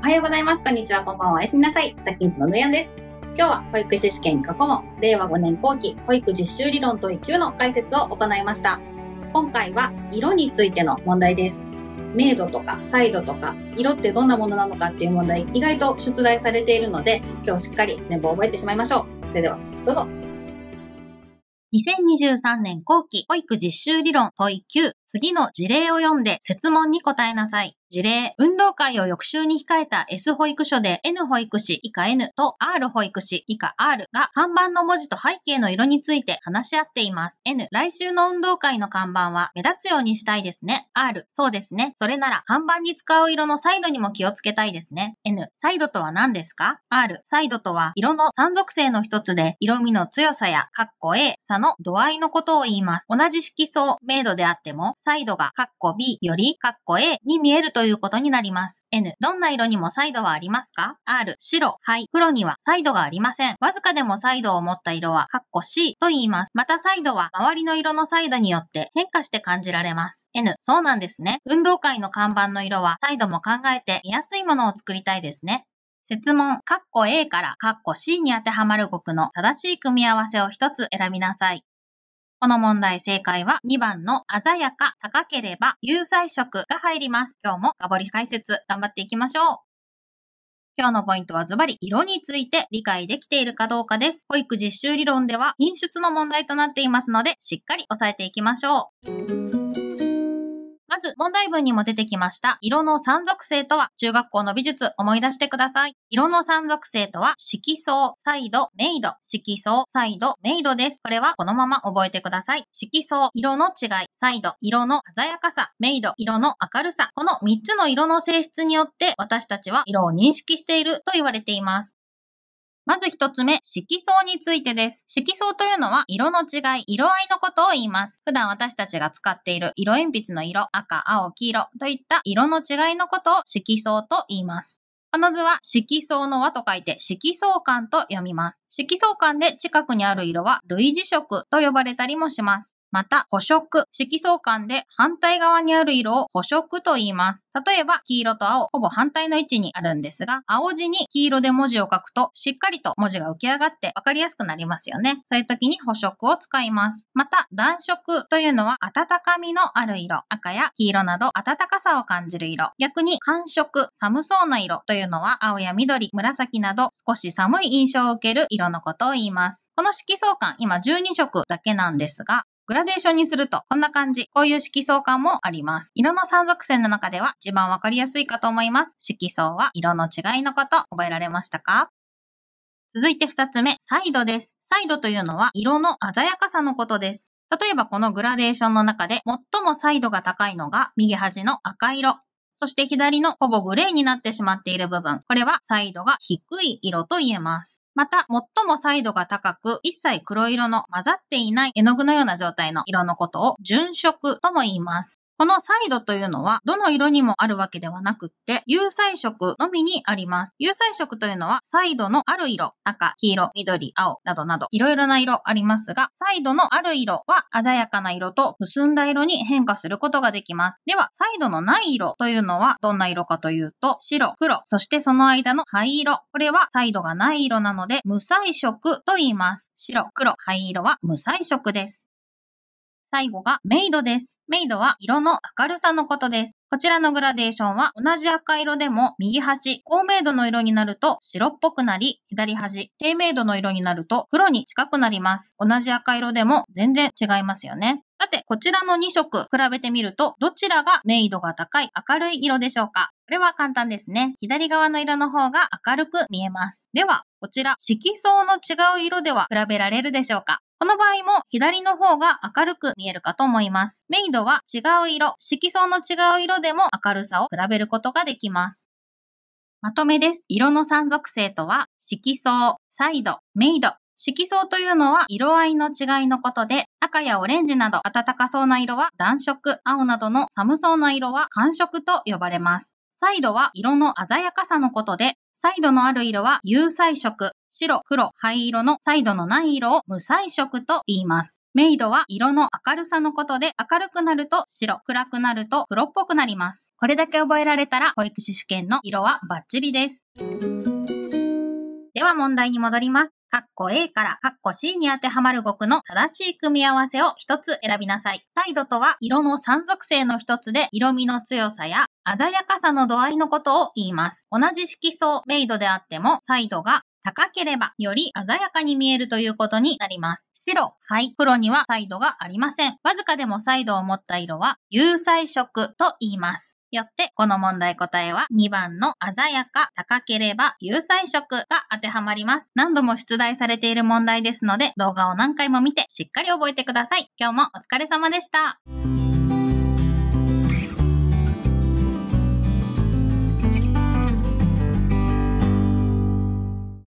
おはようございます。こんにちは。こんばんは。おやすみなさい。タッキンズのぬやんです。今日は保育士試験過去問、令和5年後期保育実習理論問い9の解説を行いました。今回は色についての問題です。明度とか彩度とか色ってどんなものなのかっていう問題意外と出題されているので今日しっかり全部覚えてしまいましょう。それではどうぞ。2023年後期保育実習理論問い9次の事例を読んで説問に答えなさい。事例、運動会を翌週に控えた S 保育所で N 保育士以下 N と R 保育士以下 R が看板の文字と背景の色について話し合っています。N、来週の運動会の看板は目立つようにしたいですね。R、そうですね。それなら看板に使う色のサイドにも気をつけたいですね。N、サイドとは何ですか ?R、サイドとは色の三属性の一つで色味の強さや、カッコ A、差の度合いのことを言います。同じ色相、明度であっても、サイドがカッコ B よりカッコ A に見えるとということになります。N、どんな色にもサイドはありますか ?R、白、灰、黒にはサイドがありません。わずかでもサイドを持った色は、カッコ C と言います。またサイドは、周りの色のサイドによって変化して感じられます。N、そうなんですね。運動会の看板の色は、サイドも考えて見やすいものを作りたいですね。設問、カッコ A からカッコ C に当てはまる語句の正しい組み合わせを一つ選びなさい。この問題正解は2番の鮮やか、高ければ、有彩色が入ります。今日もガボリ解説頑張っていきましょう。今日のポイントはズバリ色について理解できているかどうかです。保育実習理論では品質の問題となっていますので、しっかり押さえていきましょう。まず、問題文にも出てきました、色の三属性とは、中学校の美術思い出してください。色の三属性とは、色相、彩度、イド。色相、彩度、イドです。これはこのまま覚えてください。色相、色の違い、彩度、色の鮮やかさ、メイド、色の明るさ。この3つの色の性質によって、私たちは色を認識していると言われています。まず一つ目、色相についてです。色相というのは色の違い、色合いのことを言います。普段私たちが使っている色鉛筆の色、赤、青、黄色といった色の違いのことを色相と言います。この図は色相の和と書いて色相感と読みます。色相感で近くにある色は類似色と呼ばれたりもします。また、補色、色相関で反対側にある色を補色と言います。例えば、黄色と青、ほぼ反対の位置にあるんですが、青地に黄色で文字を書くと、しっかりと文字が浮き上がって分かりやすくなりますよね。そういう時に補色を使います。また、暖色というのは、温かみのある色。赤や黄色など、暖かさを感じる色。逆に、寒色、寒そうな色というのは、青や緑、紫など、少し寒い印象を受ける色のことを言います。この色相関、今12色だけなんですが、グラデーションにするとこんな感じ。こういう色相感もあります。色の三属性の中では一番わかりやすいかと思います。色相は色の違いのこと、覚えられましたか続いて二つ目、サイドです。サイドというのは色の鮮やかさのことです。例えばこのグラデーションの中で最もサイドが高いのが右端の赤色。そして左のほぼグレーになってしまっている部分。これはサイドが低い色と言えます。また、最も彩度が高く、一切黒色の混ざっていない絵の具のような状態の色のことを、純色とも言います。このサイドというのは、どの色にもあるわけではなくって、有彩色のみにあります。有彩色というのは、サイドのある色、赤、黄色、緑、青などなど、いろいろな色ありますが、サイドのある色は鮮やかな色とくすんだ色に変化することができます。では、サイドのない色というのは、どんな色かというと、白、黒、そしてその間の灰色。これは彩度がない色なので、無彩色と言います。白、黒、灰色は無彩色です。最後がメイドです。メイドは色の明るさのことです。こちらのグラデーションは同じ赤色でも右端、高明度の色になると白っぽくなり、左端、低明度の色になると黒に近くなります。同じ赤色でも全然違いますよね。さて、こちらの2色比べてみると、どちらが明度が高い明るい色でしょうかこれは簡単ですね。左側の色の方が明るく見えます。では、こちら、色相の違う色では比べられるでしょうかこの場合も左の方が明るく見えるかと思います。メイドは違う色、色相の違う色でも明るさを比べることができます。まとめです。色の三属性とは、色相、サイド、メイド。色相というのは色合いの違いのことで、赤やオレンジなど暖かそうな色は暖色、青などの寒そうな色は寒色と呼ばれます。サイドは色の鮮やかさのことで、サイドのある色は有彩色、白、黒、灰色のサイドのない色を無彩色と言います。メイドは色の明るさのことで明るくなると白、暗くなると黒っぽくなります。これだけ覚えられたら保育士試験の色はバッチリです。では問題に戻ります。カッコ A からカッコ C に当てはまる語句の正しい組み合わせを一つ選びなさい。サイドとは色の三属性の一つで色味の強さや鮮やかさの度合いのことを言います。同じ色相、メイドであっても、サイドが高ければより鮮やかに見えるということになります。白、灰、黒にはサイドがありません。わずかでもサイドを持った色は有彩色と言います。よって、この問題答えは2番の鮮やか、高ければ、有彩色が当てはまります。何度も出題されている問題ですので、動画を何回も見てしっかり覚えてください。今日もお疲れ様でした。